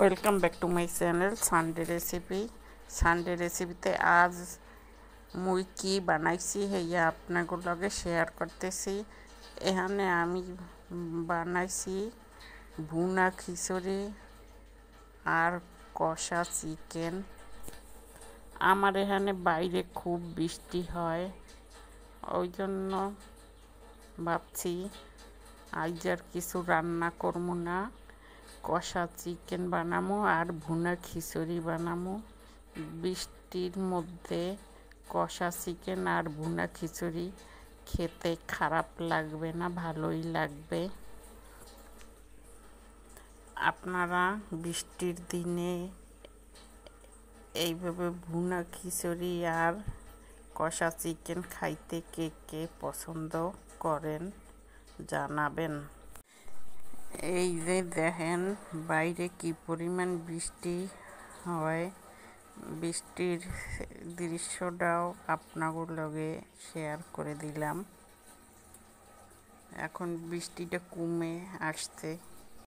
welcome back to my channel Sunday recipe Sunday রেসিপিতে আজ মুই কি বানাইছি হেয়া আপনাদের লগে শেয়ার করতেছি এখানে আমি বানাইছি ভুনা খিচুড়ি আর কষা চিকেন আমার এখানে বাইরে খুব বৃষ্টি হয় ওই জন্য ভাবছি আজ আর কিছু রান্না করবো না কষা চিকেন বানামো আর ভুনা খিচুড়ি বানামো বৃষ্টির মধ্যে কষা চিকেন আর ভুনা খিচুড়ি খেতে খারাপ লাগবে না ভালোই লাগবে আপনারা বৃষ্টির দিনে এইভাবে ভুনা খিচুড়ি আর কষা চিকেন খাইতে কে কে পছন্দ করেন জানাবেন এই যে দেখেন বাইরে কি পরিমাণ বৃষ্টি হয় বৃষ্টির দৃশ্যটাও আপনার লগে শেয়ার করে দিলাম এখন বৃষ্টিটা কমে আসছে